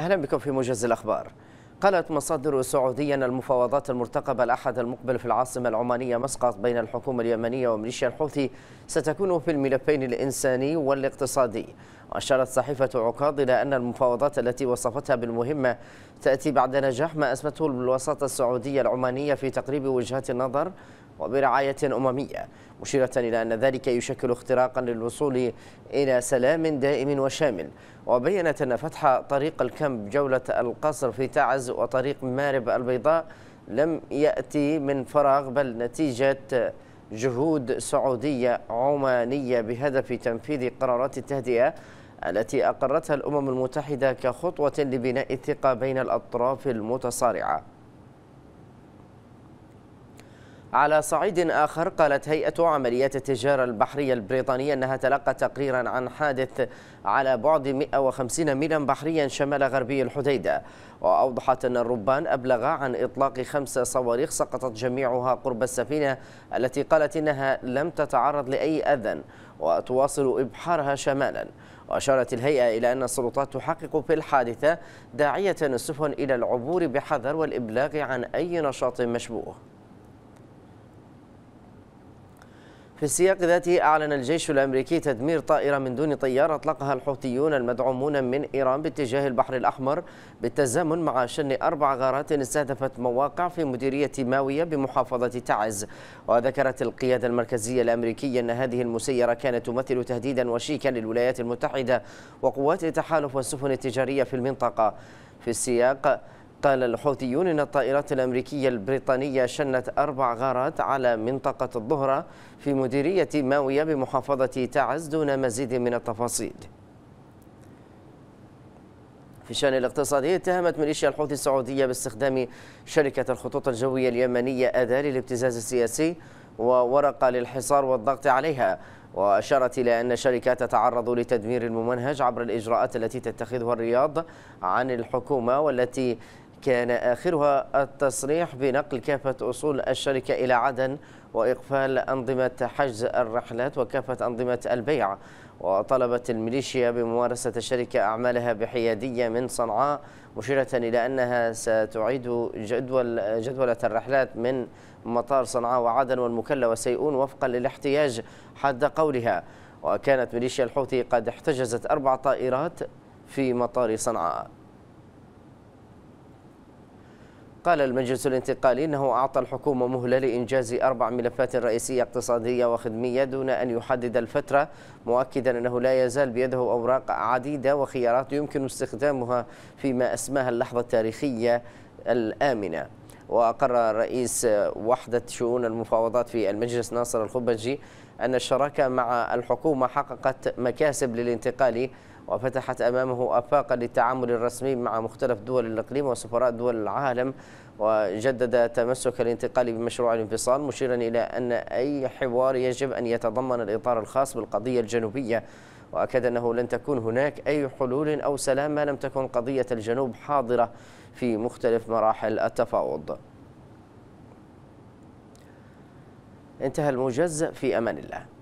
أهلا بكم في موجز الأخبار قالت مصادر سعودية أن المفاوضات المرتقبة الأحد المقبل في العاصمة العمانية مسقط بين الحكومة اليمنية وميليشيا الحوثي ستكون في الملفين الإنساني والاقتصادي وأشارت صحيفة عكاظ إلى أن المفاوضات التي وصفتها بالمهمة تأتي بعد نجاح ما أسمته الوساطة السعودية العمانية في تقريب وجهات النظر وبرعاية أممية مشيرة إلى أن ذلك يشكل اختراقا للوصول إلى سلام دائم وشامل وبينت أن فتح طريق الكمب جولة القصر في تعز وطريق مارب البيضاء لم يأتي من فراغ بل نتيجة جهود سعودية عمانية بهدف تنفيذ قرارات التهدئة التي أقرتها الأمم المتحدة كخطوة لبناء الثقة بين الأطراف المتصارعة على صعيد آخر قالت هيئة عمليات التجارة البحرية البريطانية أنها تلقت تقريرا عن حادث على بعد 150 ميلا بحريا شمال غربي الحديدة وأوضحت أن الربان أبلغ عن إطلاق خمس صواريخ سقطت جميعها قرب السفينة التي قالت إنها لم تتعرض لأي أذى وتواصل إبحارها شمالا وأشارت الهيئة إلى أن السلطات تحقق في الحادثة داعية السفن إلى العبور بحذر والإبلاغ عن أي نشاط مشبوه في السياق ذاته أعلن الجيش الأمريكي تدمير طائرة من دون طيار أطلقها الحوثيون المدعومون من إيران باتجاه البحر الأحمر بالتزامن مع شن أربع غارات استهدفت مواقع في مديرية ماوية بمحافظة تعز وذكرت القيادة المركزية الأمريكية أن هذه المسيرة كانت تمثل تهديدا وشيكا للولايات المتحدة وقوات التحالف والسفن التجارية في المنطقة في السياق قال الحوثيون إن الطائرات الأمريكية البريطانية شنت أربع غارات على منطقة الظهرة في مديرية ماوية بمحافظة تعز دون مزيد من التفاصيل في الشأن الاقتصادي اتهمت ميليشيا الحوثي السعودية باستخدام شركة الخطوط الجوية اليمنية أداة للابتزاز السياسي وورقة للحصار والضغط عليها وأشارت إلى أن الشركة تتعرض لتدمير الممنهج عبر الإجراءات التي تتخذها الرياض عن الحكومة والتي كان آخرها التصريح بنقل كافة أصول الشركة إلى عدن وإقفال أنظمة حجز الرحلات وكافة أنظمة البيع وطلبت الميليشيا بممارسة الشركة أعمالها بحيادية من صنعاء مشيرة إلى أنها ستعيد جدول جدولة الرحلات من مطار صنعاء وعدن والمكلا وسيئون وفقا للاحتياج حد قولها وكانت ميليشيا الحوثي قد احتجزت أربع طائرات في مطار صنعاء قال المجلس الانتقالي انه اعطى الحكومه مهله لانجاز اربع ملفات رئيسيه اقتصاديه وخدميه دون ان يحدد الفتره مؤكدا انه لا يزال بيده اوراق عديده وخيارات يمكن استخدامها فيما اسماها اللحظه التاريخيه الامنه. واقر رئيس وحده شؤون المفاوضات في المجلس ناصر الخبجي ان الشراكه مع الحكومه حققت مكاسب للانتقالي وفتحت أمامه آفاقا للتعامل الرسمي مع مختلف دول الإقليم وسفراء دول العالم وجدد تمسك الانتقال بمشروع الانفصال مشيرا إلى أن أي حوار يجب أن يتضمن الإطار الخاص بالقضية الجنوبية وأكد أنه لن تكون هناك أي حلول أو سلام ما لم تكن قضية الجنوب حاضرة في مختلف مراحل التفاوض انتهى الموجز في أمان الله